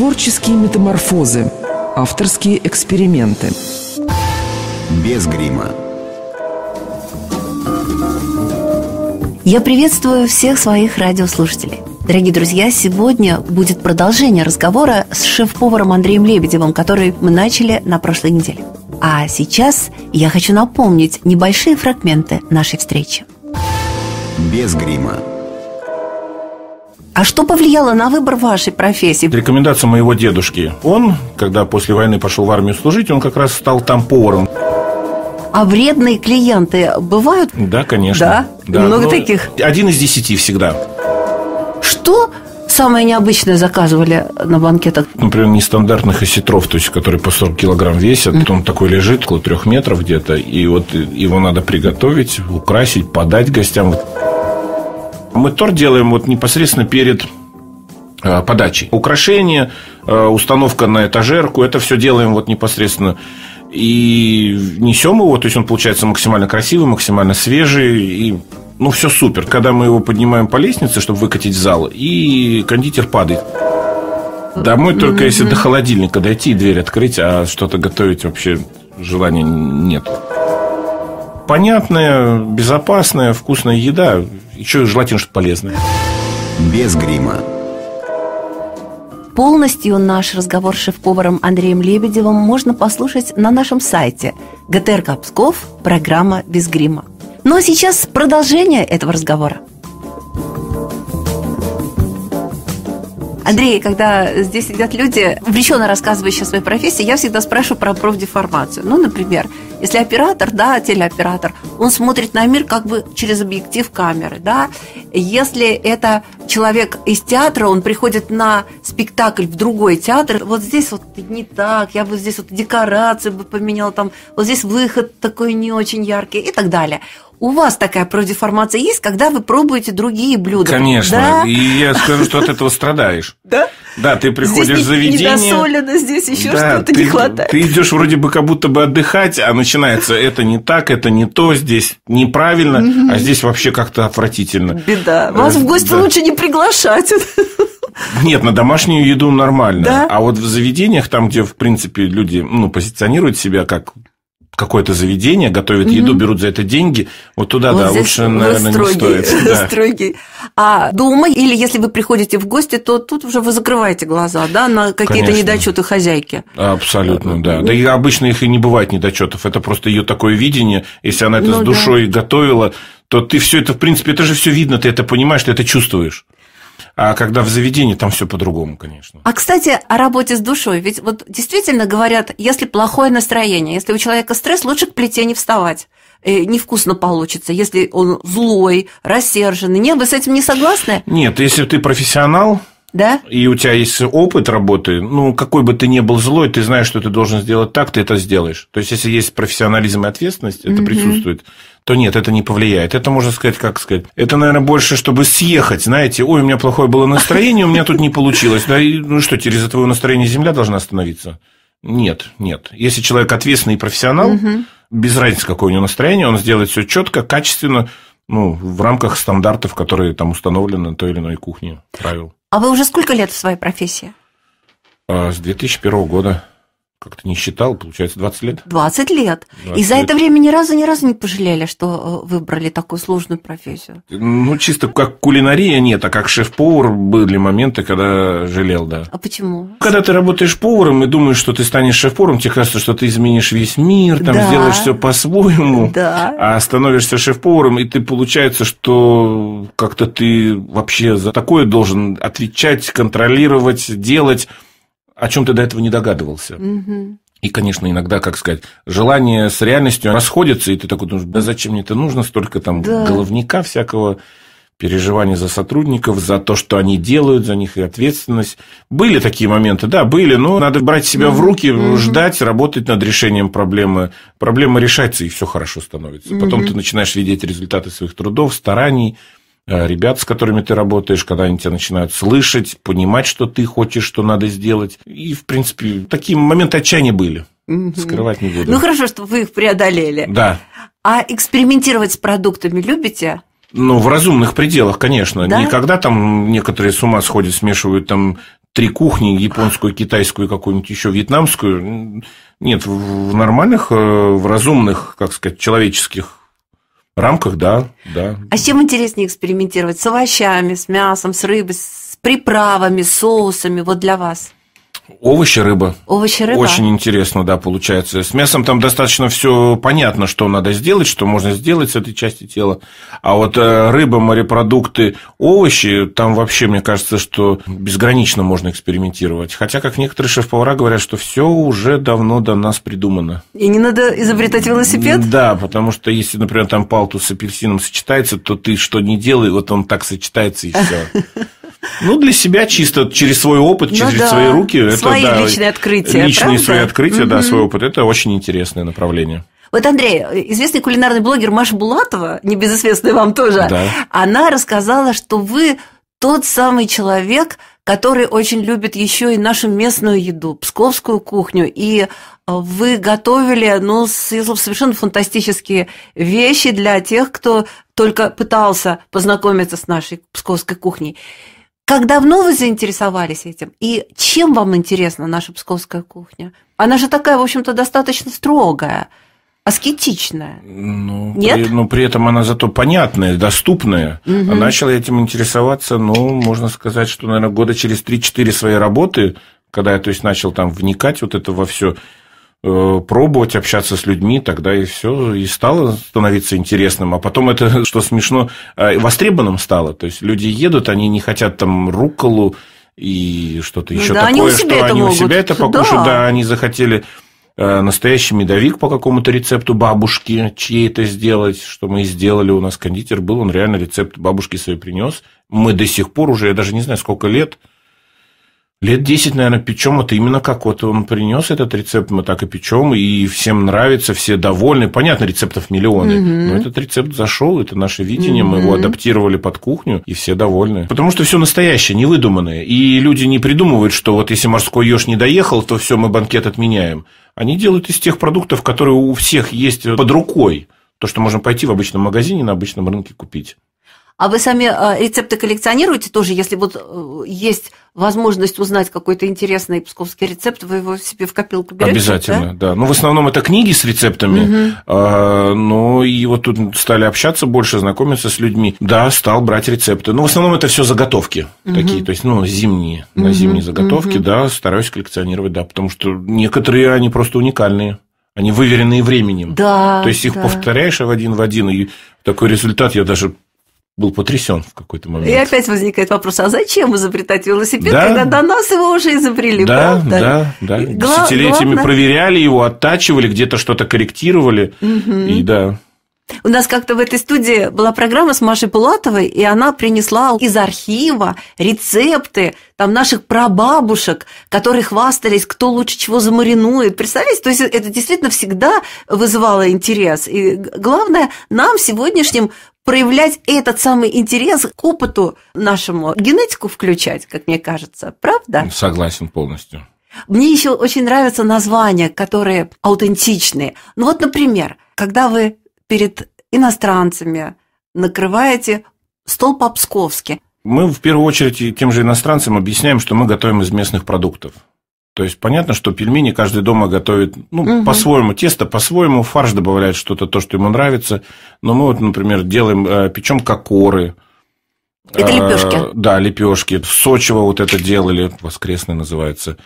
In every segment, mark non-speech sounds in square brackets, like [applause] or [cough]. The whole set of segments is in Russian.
Творческие метаморфозы. Авторские эксперименты. Без грима. Я приветствую всех своих радиослушателей. Дорогие друзья, сегодня будет продолжение разговора с шеф-поваром Андреем Лебедевым, который мы начали на прошлой неделе. А сейчас я хочу напомнить небольшие фрагменты нашей встречи. Без грима. А что повлияло на выбор вашей профессии? Рекомендация моего дедушки. Он, когда после войны пошел в армию служить, он как раз стал там поваром. А вредные клиенты бывают? Да, конечно. Да? да. Много Но ну, таких? Один из десяти всегда. Что самое необычное заказывали на банкетах? Например, нестандартных осетров, то есть, которые по 40 килограмм весят. Mm. Он такой лежит около трех метров где-то. И вот его надо приготовить, украсить, подать гостям. Мы торт делаем вот непосредственно перед э, подачей. Украшения, э, установка на этажерку, это все делаем вот непосредственно и несем его, то есть он получается максимально красивый, максимально свежий, и ну все супер. Когда мы его поднимаем по лестнице, чтобы выкатить в зал, и кондитер падает. Домой только mm-hmm. если до холодильника дойти и дверь открыть, а что-то готовить вообще желания нет понятная, безопасная, вкусная еда. Еще желательно, что полезная. Без грима. Полностью наш разговор с шеф-поваром Андреем Лебедевым можно послушать на нашем сайте ГТРК Псков, программа «Без грима». Ну а сейчас продолжение этого разговора. Андрей, когда здесь сидят люди, увлеченно рассказывающие о своей профессии, я всегда спрашиваю про профдеформацию. Ну, например, если оператор, да, телеоператор, он смотрит на мир как бы через объектив камеры, да. Если это человек из театра, он приходит на спектакль в другой театр, вот здесь вот не так, я бы здесь вот декорации бы поменяла, там, вот здесь выход такой не очень яркий и так далее. У вас такая продеформация есть, когда вы пробуете другие блюда? Конечно. Да? И я скажу, что от этого страдаешь. [laughs] Да? Да, ты приходишь здесь в заведение. здесь Недосолено, здесь еще да, что-то ты, не хватает. Ты идешь вроде бы как будто бы отдыхать, а начинается это не так, это не то, здесь неправильно, а здесь вообще как-то отвратительно. Беда. Э, вас в гости лучше не приглашать. Нет, на домашнюю еду нормально. Да? А вот в заведениях, там, где, в принципе, люди ну, позиционируют себя как какое-то заведение, готовят угу. еду, берут за это деньги. Вот туда, вот да, лучше, наверное, строгий, не стоит. [laughs] Да. Строгий. А дома, или если вы приходите в гости, то тут уже вы закрываете глаза, да, на какие-то недочеты хозяйки. Абсолютно, э, да. Ну да и обычно их и не бывает недочетов. Это просто ее такое видение. Если она это ну, с душой да. готовила, то ты все это, в принципе, это же все видно, ты это понимаешь, ты это чувствуешь. А когда в заведении, там все по-другому, конечно. А, кстати, о работе с душой. Ведь вот действительно говорят, если плохое настроение, если у человека стресс, лучше к плите не вставать э, невкусно получится, если он злой, рассерженный. Нет, вы с этим не согласны? Нет, если ты профессионал, да? И у тебя есть опыт работы, ну, какой бы ты ни был злой, ты знаешь, что ты должен сделать так, ты это сделаешь. То есть, если есть профессионализм и ответственность, это угу. присутствует, то нет, это не повлияет. Это можно сказать, как сказать, это, наверное, больше, чтобы съехать, знаете, ой, у меня плохое было настроение, у меня тут не получилось. Да, и, ну что, через твое настроение земля должна остановиться? Нет, нет. Если человек ответственный и профессионал, угу. без разницы, какое у него настроение, он сделает все четко, качественно, ну, в рамках стандартов, которые там установлены на той или иной кухне, правил. А вы уже сколько лет в своей профессии? А, с 2001 года как-то не считал, получается, 20 лет? 20 лет. 20 и за лет. это время ни разу, ни разу не пожалели, что э, выбрали такую сложную профессию. Ну, чисто как кулинария нет, а как шеф-повар были моменты, когда жалел, да. А почему? Когда ты работаешь поваром и думаешь, что ты станешь шеф-поваром, тебе кажется, что ты изменишь весь мир, там да. сделаешь все по-своему, да. а становишься шеф-поваром, и ты получается, что как-то ты вообще за такое должен отвечать, контролировать, делать о чем ты до этого не догадывался. И, конечно, иногда, как сказать, желание с реальностью расходится, и ты такой думаешь, да зачем мне это нужно, столько там да. головника всякого, переживания за сотрудников, за то, что они делают, за них и ответственность. Были такие моменты, да, были, но надо брать себя mm-hmm. в руки, mm-hmm. ждать, работать над решением проблемы. Проблема решается, и все хорошо становится. Mm-hmm. Потом ты начинаешь видеть результаты своих трудов, стараний, Э, ребят, с которыми ты работаешь, когда они тебя начинают слышать, понимать, что ты хочешь, что надо сделать. И, в принципе, такие моменты отчаяния были. Угу. Скрывать не буду. Ну, хорошо, что вы их преодолели. Да. А экспериментировать с продуктами любите? Ну, в разумных пределах, конечно. Да? Никогда там некоторые с ума сходят, смешивают там три кухни, японскую, китайскую, какую-нибудь еще вьетнамскую. Нет, в нормальных, э, в разумных, как сказать, человеческих рамках, да, да. А с чем интереснее экспериментировать? С овощами, с мясом, с рыбой, с приправами, соусами, вот для вас? Овощи, рыба. Овощи, рыба. Очень интересно, да, получается. С мясом там достаточно все понятно, что надо сделать, что можно сделать с этой части тела. А вот э, рыба, морепродукты, овощи, там вообще, мне кажется, что безгранично можно экспериментировать. Хотя, как некоторые шеф-повара говорят, что все уже давно до нас придумано. И не надо изобретать велосипед? Да, потому что если, например, там палтус с апельсином сочетается, то ты что не делай, вот он так сочетается и все. [laughs] Ну, для себя чисто через свой опыт, ну через ну, да. свои руки. это, свои да, личные открытия. Личные правда? свои открытия, угу. да, свой опыт. Это очень интересное направление. Вот, Андрей, известный кулинарный блогер Маша Булатова, небезызвестная вам тоже, да. она рассказала, что вы тот самый человек, который очень любит еще и нашу местную еду, псковскую кухню. И э, вы готовили, ну, совершенно фантастические вещи для тех, кто только пытался познакомиться с нашей псковской кухней. Как давно вы заинтересовались этим? И чем вам интересна наша псковская кухня? Она же такая, в общем-то, достаточно строгая аскетичная. Ну, Нет? При, ну, но при этом она зато понятная, доступная. Угу. А начал этим интересоваться, ну, можно сказать, что, наверное, года через 3-4 своей работы, когда я, то есть, начал там вникать вот это во все, Э, пробовать общаться с людьми, тогда и все, и стало становиться интересным. А потом это, [laughs] что смешно, э, востребованным стало. То есть люди едут, они не хотят там руколу и что-то ну еще да, такое, они что это они у себя это покушают, да, да они захотели э, настоящий медовик по какому-то рецепту бабушки чьей-то сделать, что мы и сделали. У нас кондитер был, он реально рецепт бабушки своей принес. Мы до сих пор уже, я даже не знаю, сколько лет – Лет 10, наверное, печем. Это именно как вот он принес этот рецепт, мы так и печем, и всем нравится, все довольны. Понятно, рецептов миллионы, угу. но этот рецепт зашел, это наше видение, угу. мы его адаптировали под кухню, и все довольны. Потому что все настоящее, не выдуманное. И люди не придумывают, что вот если морской еж не доехал, то все, мы банкет отменяем. Они делают из тех продуктов, которые у всех есть под рукой. То, что можно пойти в обычном магазине, на обычном рынке купить. А вы сами э, рецепты коллекционируете тоже, если вот э, есть возможность узнать какой-то интересный псковский рецепт, вы его себе в копилку берете? Обязательно, да. да. Ну, в основном это книги с рецептами, угу. А, ну, но и вот тут стали общаться больше, знакомиться с людьми. Да, стал брать рецепты. Ну, в основном это все заготовки такие, то есть, ну, зимние, на зимние заготовки, да, стараюсь коллекционировать, да, потому что некоторые они просто уникальные. Они выверенные временем. Да. То есть их да. повторяешь в один в один, и такой результат я даже был потрясен в какой-то момент. И опять возникает вопрос, а зачем изобретать велосипед, да. когда до нас его уже изобрели, да, правда? Да, да, да. Десятилетиями главное... проверяли его, оттачивали, где-то что-то корректировали, угу. и да... У нас как-то в этой студии была программа с Машей Пулатовой, и она принесла из архива рецепты там наших прабабушек, которые хвастались, кто лучше чего замаринует. Представляете? То есть это действительно всегда вызывало интерес. И главное, нам, сегодняшним проявлять этот самый интерес к опыту нашему, генетику включать, как мне кажется, правда? Ну, согласен полностью. Мне еще очень нравятся названия, которые аутентичные. Ну вот, например, когда вы перед иностранцами накрываете стол по-псковски. Мы в первую очередь тем же иностранцам объясняем, что мы готовим из местных продуктов. То есть понятно, что пельмени каждый дома готовит ну, угу. по-своему тесто, по-своему фарш добавляет что-то, то, что ему нравится. Но мы вот, например, делаем, э, печем кокоры. Это э, лепешки. да, лепешки. В Сочево вот это делали, воскресный называется.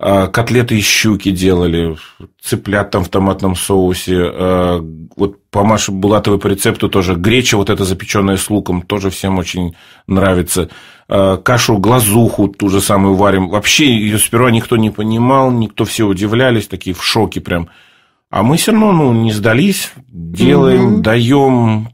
Э, котлеты из щуки делали, цыплят там в томатном соусе. вот по Маше Булатовой по рецепту тоже греча вот это запеченная с луком тоже всем очень нравится. Э, кашу глазуху ту же самую варим. Вообще ее сперва никто не понимал, никто все удивлялись, такие в шоке прям. А мы все равно ну, не сдались, делаем, угу. даем.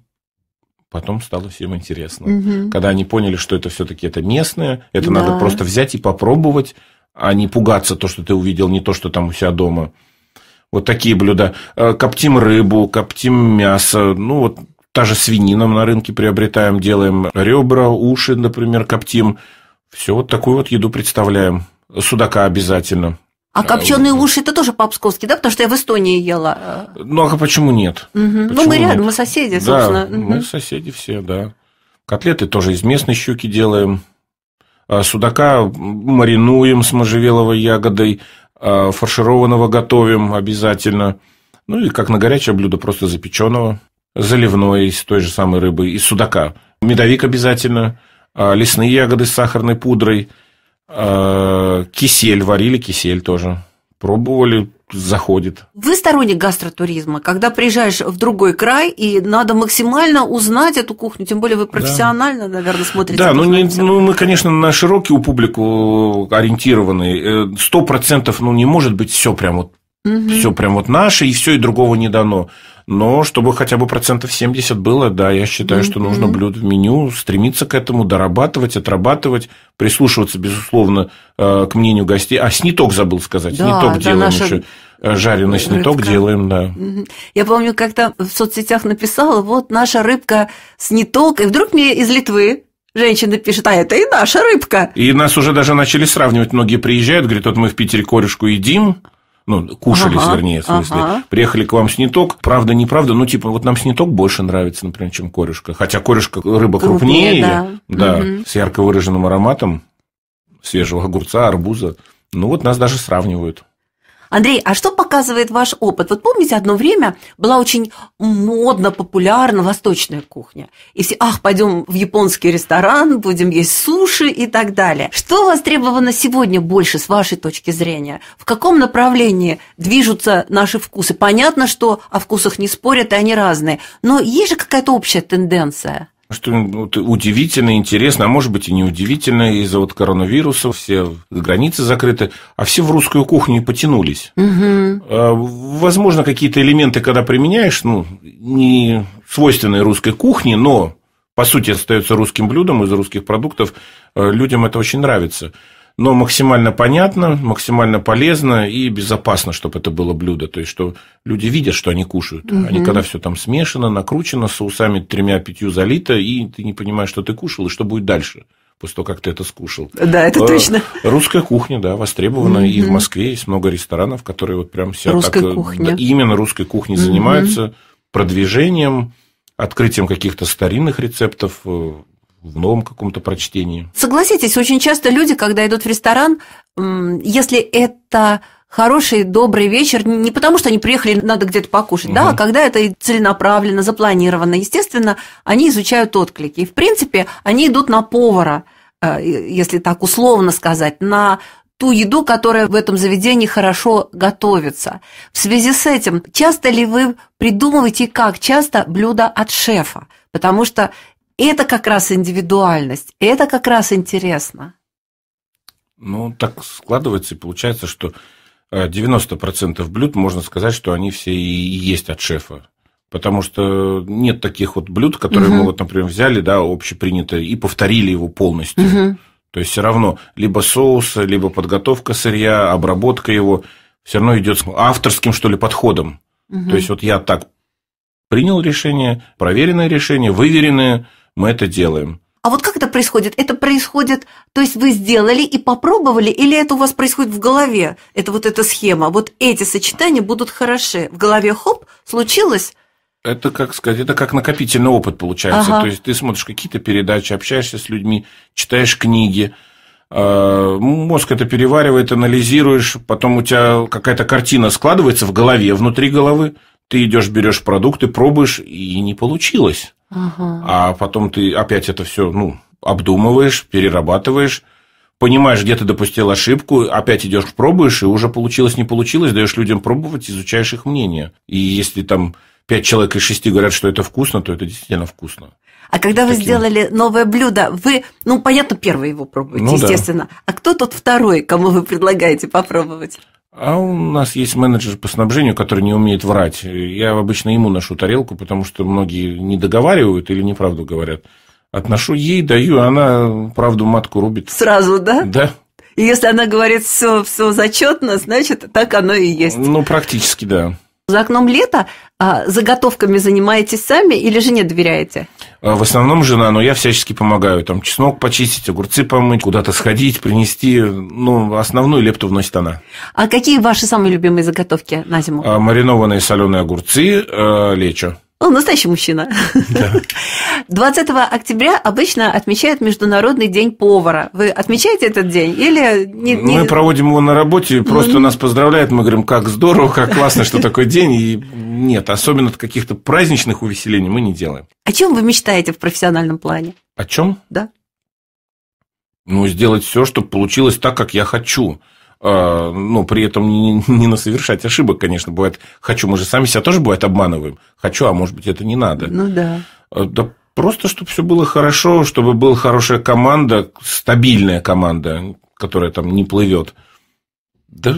Потом стало всем интересно. Угу. Когда они поняли, что это все-таки это местное, это да. надо просто взять и попробовать, а не пугаться то, что ты увидел, не то, что там у себя дома. Вот такие блюда. Э, коптим рыбу, коптим мясо. Ну, вот Та же свинина на рынке приобретаем, делаем ребра, уши, например, коптим. Все, вот такую вот еду представляем. Судака обязательно. А копченые уши это тоже по-псковски, да? Потому что я в Эстонии ела. Ну а почему нет? Угу. Почему ну, мы рядом, нет? мы соседи, собственно. Да, Мы соседи все, да. Котлеты тоже из местной щуки делаем. А судака маринуем с можжевеловой ягодой, а фаршированного готовим обязательно. Ну и как на горячее блюдо, просто запеченного заливной из той же самой рыбы, из судака. Медовик обязательно, а, лесные ягоды с сахарной пудрой, а, кисель, варили кисель тоже. Пробовали, заходит. Вы сторонник гастротуризма, когда приезжаешь в другой край, и надо максимально узнать эту кухню, тем более вы профессионально, да. наверное, смотрите. Да, ну, не, ну мы, конечно, на широкий у публику ориентированы. Э, сто процентов, ну, не может быть все прям вот угу. все прям вот наше, и все и другого не дано. Но чтобы хотя бы процентов 70 было, да, я считаю, что нужно блюдо в меню, стремиться к этому, дорабатывать, отрабатывать, прислушиваться, безусловно, э, к мнению гостей. А сниток забыл сказать, да, сниток да, делаем наша... еще. Э, жареный сниток рыбка. делаем, да. Я помню, как-то в соцсетях написала, вот наша рыбка сниток, и вдруг мне из Литвы Женщина пишет, а это и наша рыбка. И нас уже даже начали сравнивать. Многие приезжают, говорят, вот мы в Питере корешку едим, ну, кушали, ага, вернее, в смысле. Ага. Приехали к вам сниток, правда, неправда, ну, типа, вот нам сниток больше нравится, например, чем корешка. Хотя корешка рыба крупнее, крупнее да, да угу. с ярко выраженным ароматом свежего огурца, арбуза. Ну, вот нас даже сравнивают. Андрей, а что показывает ваш опыт? Вот помните, одно время была очень модно, популярна восточная кухня. И все, ах, пойдем в японский ресторан, будем есть суши и так далее. Что востребовано сегодня больше, с вашей точки зрения? В каком направлении движутся наши вкусы? Понятно, что о вкусах не спорят, и они разные. Но есть же какая-то общая тенденция? что ну, вот, удивительно, интересно, а может быть и не удивительно, из-за вот коронавируса все границы закрыты, а все в русскую кухню и потянулись. Угу. Возможно, какие-то элементы, когда применяешь, ну, не свойственные русской кухне, но по сути остается русским блюдом из русских продуктов, а, людям это очень нравится но максимально понятно, максимально полезно и безопасно, чтобы это было блюдо. То есть, что люди видят, что они кушают. Угу. Они когда все там смешано, накручено, соусами тремя-пятью залито, и ты не понимаешь, что ты кушал и что будет дальше после того, как ты это скушал. Да, это э, точно. Русская кухня, да, востребована. Угу. И в Москве есть много ресторанов, которые вот прям себя русская так... Э, кухня. Да, именно русской кухней угу. занимаются, продвижением, открытием каких-то старинных рецептов, э, в новом каком-то прочтении. Согласитесь, очень часто люди, когда идут в ресторан, если это хороший, добрый вечер, не потому что они приехали, надо где-то покушать, угу. да, а когда это целенаправленно, запланировано, естественно, они изучают отклики. И, в принципе, они идут на повара, э, если так условно сказать, на ту еду, которая в этом заведении хорошо готовится. В связи с этим, часто ли вы придумываете как часто блюдо от шефа? Потому что это как раз индивидуальность, это как раз интересно. Ну, так складывается и получается, что 90% э, блюд, можно сказать, что они все и есть от шефа. Потому что нет таких вот блюд, которые угу. мы вот, например, взяли, да, общепринято, и повторили его полностью. Угу. То есть все равно либо соус, либо подготовка сырья, обработка его, все равно идет с авторским, что ли, подходом. Угу. То есть вот я так принял решение, проверенное решение, выверенное, мы это делаем. А вот как это происходит? Это происходит, то есть вы сделали и попробовали, или это у вас происходит в голове? Это вот эта схема, вот эти сочетания будут хороши. В голове хоп, случилось, это как сказать, это как накопительный опыт получается. Ага. То есть ты смотришь какие-то передачи, общаешься с людьми, читаешь книги, э, мозг это переваривает, анализируешь, потом у тебя какая-то картина складывается в голове, внутри головы, ты идешь, берешь продукты, пробуешь, и не получилось. Ага. А потом ты опять это все ну, обдумываешь, перерабатываешь, понимаешь, где ты допустил ошибку, опять идешь, пробуешь, и уже получилось, не получилось, даешь людям пробовать, изучаешь их мнение. И если там пять человек из шести говорят, что это вкусно, то это действительно вкусно. А когда вы такие... сделали новое блюдо, вы, ну, понятно, первый его пробуете, ну, естественно. Да. А кто тот второй, кому вы предлагаете попробовать? А у нас есть менеджер по снабжению, который не умеет врать. Я обычно ему ношу тарелку, потому что многие не договаривают или неправду говорят. Отношу ей, даю, а она правду матку рубит. Сразу, да? Да. И если она говорит все, все зачетно, значит, так оно и есть. Ну, практически, да. За окном лето, а заготовками занимаетесь сами или жене доверяете? А, в основном жена, но я всячески помогаю. Там чеснок почистить, огурцы помыть, куда-то сходить, принести. Ну, основную лепту вносит она. А какие ваши самые любимые заготовки на зиму? А, маринованные соленые огурцы, э, лечо. Он ну, настоящий мужчина. Да. 20 октября обычно отмечают Международный день повара. Вы отмечаете этот день или не, не... Мы проводим его на работе, просто ну... нас поздравляют, мы говорим, как здорово, как классно, что такой день. И нет, особенно от каких-то праздничных увеселений мы не делаем. О чем вы мечтаете в профессиональном плане? О чем? Да. Ну, сделать все, чтобы получилось так, как я хочу. А, ну, при этом не, не насовершать ошибок, конечно, бывает. Хочу, мы же сами себя тоже, бывает, обманываем. Хочу, а может быть, это не надо. Ну, да. А, да просто, чтобы все было хорошо, чтобы была хорошая команда, стабильная команда, которая там не плывет. Да,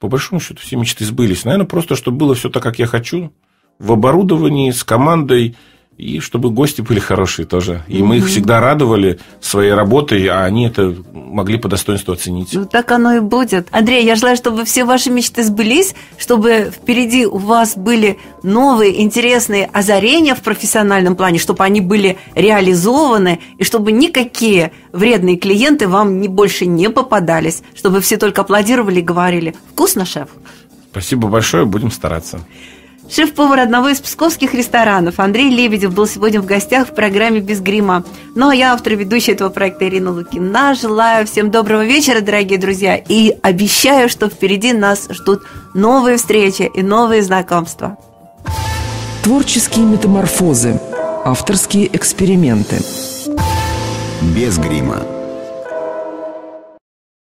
по большому счету, все мечты сбылись. Наверное, просто, чтобы было все так, как я хочу, в оборудовании, с командой, и чтобы гости были хорошие тоже. И мы их всегда радовали своей работой, а они это могли по достоинству оценить. Ну, так оно и будет. Андрей, я желаю, чтобы все ваши мечты сбылись, чтобы впереди у вас были новые интересные озарения в профессиональном плане, чтобы они были реализованы, и чтобы никакие вредные клиенты вам не больше не попадались, чтобы все только аплодировали и говорили «Вкусно, шеф!» Спасибо большое, будем стараться. Шеф-повар одного из псковских ресторанов Андрей Лебедев был сегодня в гостях в программе «Без грима». Ну, а я, автор и ведущая этого проекта Ирина Лукина, желаю всем доброго вечера, дорогие друзья, и обещаю, что впереди нас ждут новые встречи и новые знакомства. Творческие метаморфозы, авторские эксперименты. «Без грима»